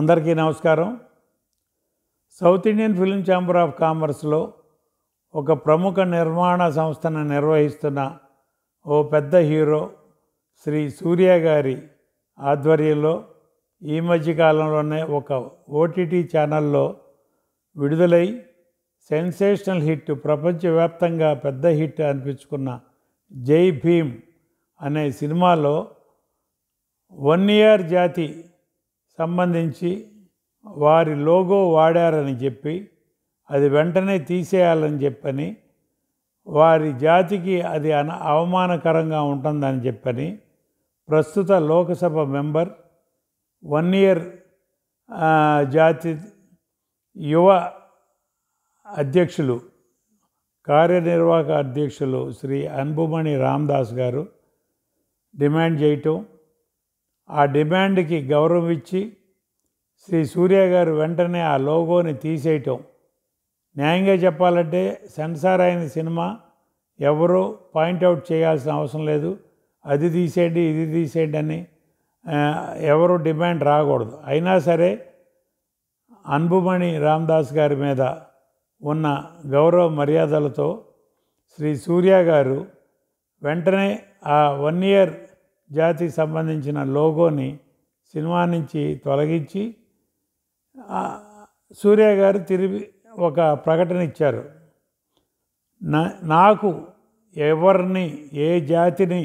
అందరికీ నమస్కారం South Indian film chamber of కామర్స్లో ఒక ప్రముఖ నిర్మాణ సంస్థను నిర్వహిస్తున్న ఓ పెద్ద హీరో శ్రీ సూర్య గారి ఆధ్వర్యంలో ఈ మధ్యకాలంలోనే ఒక ఓటీటీ ఛానల్లో విడుదలై సెన్సేషనల్ హిట్ ప్రపంచవ్యాప్తంగా పెద్ద హిట్ అనిపించుకున్న జై భీమ్ అనే సినిమాలో వన్ ఇయర్ జాతి సంబంధించి వారి లోగో వాడారని చెప్పి అది వెంటనే తీసేయాలని చెప్పని వారి జాతికి అది అన అవమానకరంగా ఉంటుందని చెప్పని ప్రస్తుత లోకసభ మెంబర్ వన్ ఇయర్ జాతి యువ అధ్యక్షులు కార్యనిర్వాహక అధ్యక్షులు శ్రీ అన్బుమణి రామ్దాస్ గారు డిమాండ్ చేయటం ఆ డిమాండ్కి గౌరవం ఇచ్చి శ్రీ సూర్య గారు వెంటనే ఆ లోగోని తీసేయటం న్యాయంగా చెప్పాలంటే సెన్సార్ అయిన సినిమా ఎవరో పాయింట్అవుట్ చేయాల్సిన అవసరం లేదు అది తీసేయండి ఇది తీసేయండి అని ఎవరు డిమాండ్ రాకూడదు అయినా సరే అన్బుమణి రామ్దాస్ గారి మీద ఉన్న గౌరవ మర్యాదలతో శ్రీ సూర్య గారు వెంటనే ఆ వన్ ఇయర్ జాతికి సంబంధించిన లోగోని సినిమా నుంచి తొలగించి సూర్య గారు తిరిగి ఒక ప్రకటన ఇచ్చారు నాకు ఎవరిని ఏ జాతిని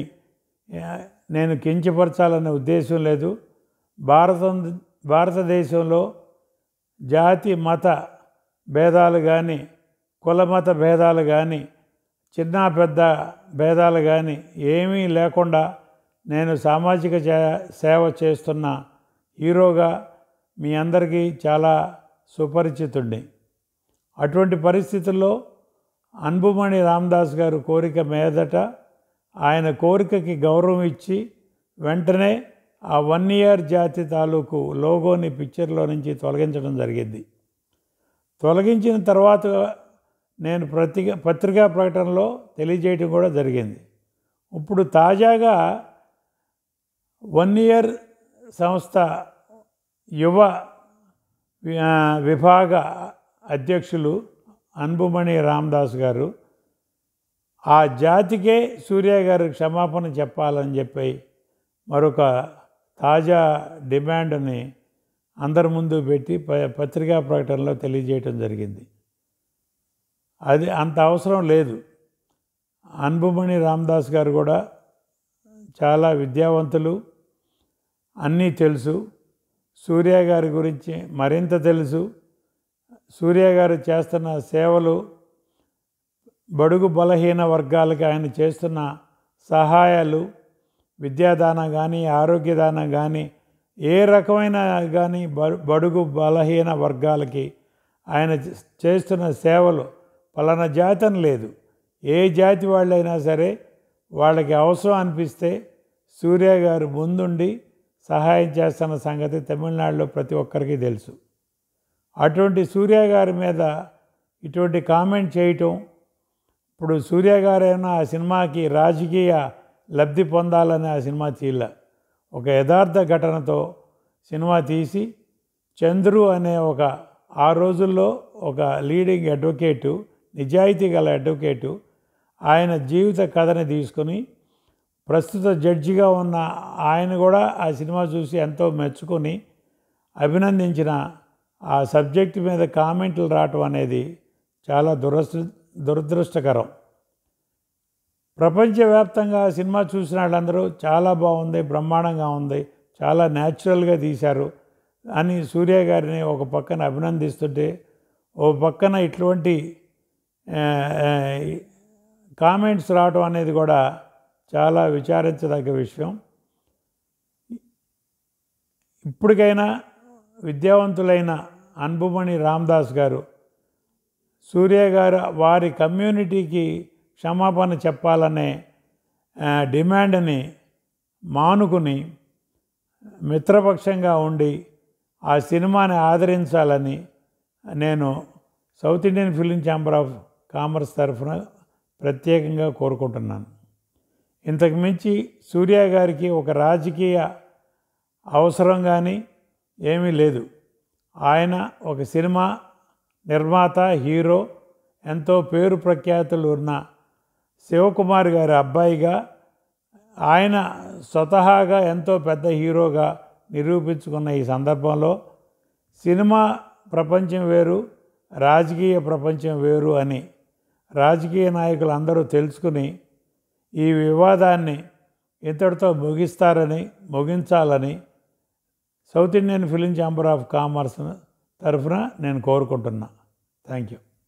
నేను కించపరచాలనే ఉద్దేశం లేదు భారతం భారతదేశంలో జాతి మత భేదాలు కానీ కులమత భేదాలు కానీ చిన్న పెద్ద భేదాలు కానీ ఏమీ లేకుండా నేను సామాజిక సేవ చేస్తున్న హీరోగా మీ అందరికీ చాలా సుపరిచితుడిని అటువంటి పరిస్థితుల్లో అన్బుమణి రామదాస్ గారు కోరిక మీదట ఆయన కోరికకి గౌరవం ఇచ్చి వెంటనే ఆ వన్ ఇయర్ జాతి తాలూకు లోగోని పిక్చర్లో నుంచి తొలగించడం జరిగింది తొలగించిన తర్వాత నేను ప్రతి పత్రికా ప్రకటనలో తెలియజేయడం కూడా జరిగింది ఇప్పుడు తాజాగా వన్ ఇయర్ సంస్థ యువ విభాగ అధ్యక్షులు అన్బుమణి రామ్దాస్ గారు ఆ జాతికే సూర్య గారు క్షమాపణ చెప్పాలని చెప్పి మరొక తాజా డిమాండ్ని అందరి ముందు పెట్టి పత్రికా ప్రకటనలో తెలియజేయటం జరిగింది అది అంత అవసరం లేదు అన్బుమణి రామ్దాస్ గారు కూడా చాలా విద్యావంతులు అన్నీ తెలుసు సూర్య గారి గురించి మరింత తెలుసు సూర్య గారు చేస్తున్న సేవలు బడుగు బలహీన వర్గాలకి ఆయన చేస్తున్న సహాయాలు విద్యాదానం కానీ ఆరోగ్యదానం కానీ ఏ రకమైన కానీ బడుగు బలహీన వర్గాలకి ఆయన చేస్తున్న సేవలు పలానా జాతం లేదు ఏ జాతి వాళ్ళైనా సరే వాళ్ళకి అవసరం అనిపిస్తే సూర్య గారు ముందుండి సహాయం చేస్తున్న సంగతి తమిళనాడులో ప్రతి ఒక్కరికి తెలుసు అటువంటి సూర్య గారి మీద ఇటువంటి కామెంట్ చేయటం ఇప్పుడు సూర్య గారైనా ఆ సినిమాకి రాజకీయ లబ్ధి పొందాలని ఆ సినిమా తీల ఒక యథార్థ ఘటనతో సినిమా తీసి చంద్రు అనే ఒక ఆ రోజుల్లో ఒక లీడింగ్ అడ్వకేటు నిజాయితీ గల అడ్వకేటు ఆయన జీవిత కథని తీసుకొని ప్రస్తుత జడ్జిగా ఉన్న ఆయన కూడా ఆ సినిమా చూసి ఎంతో మెచ్చుకొని అభినందించిన ఆ సబ్జెక్ట్ మీద కామెంట్లు రావటం అనేది చాలా దురస్ దురదృష్టకరం ప్రపంచవ్యాప్తంగా సినిమా చూసిన వాళ్ళందరూ చాలా బాగుంది బ్రహ్మాండంగా ఉంది చాలా న్యాచురల్గా తీశారు అని సూర్య గారిని ఒక పక్కన అభినందిస్తుంటే ఓ పక్కన ఇటువంటి కామెంట్స్ రావడం అనేది కూడా చాలా విచారించదగ్గ విషయం ఇప్పటికైనా విద్యావంతులైన అన్బుమణి రామ్దాస్ గారు సూర్య గారు వారి కమ్యూనిటీకి క్షమాపణ చెప్పాలనే డిమాండ్ని మానుకుని మిత్రపక్షంగా ఉండి ఆ సినిమాని ఆదరించాలని నేను South Indian film chamber of commerce తరఫున ప్రత్యేకంగా కోరుకుంటున్నాను ఇంతకుమించి సూర్య గారికి ఒక రాజకీయ అవసరం కానీ ఏమీ లేదు ఆయన ఒక సినిమా నిర్మాత హీరో ఎంతో పేరు ప్రఖ్యాతులు ఉన్న శివకుమార్ గారి అబ్బాయిగా ఆయన స్వతహాగా ఎంతో పెద్ద హీరోగా నిరూపించుకున్న ఈ సందర్భంలో సినిమా ప్రపంచం వేరు రాజకీయ ప్రపంచం వేరు అని రాజకీయ నాయకులు అందరూ తెలుసుకుని ఈ వివాదాన్ని ఇంతటితో ముగిస్తారని ముగించాలని South Indian film chamber of commerce తరఫున నేను కోరుకుంటున్నా థ్యాంక్ యూ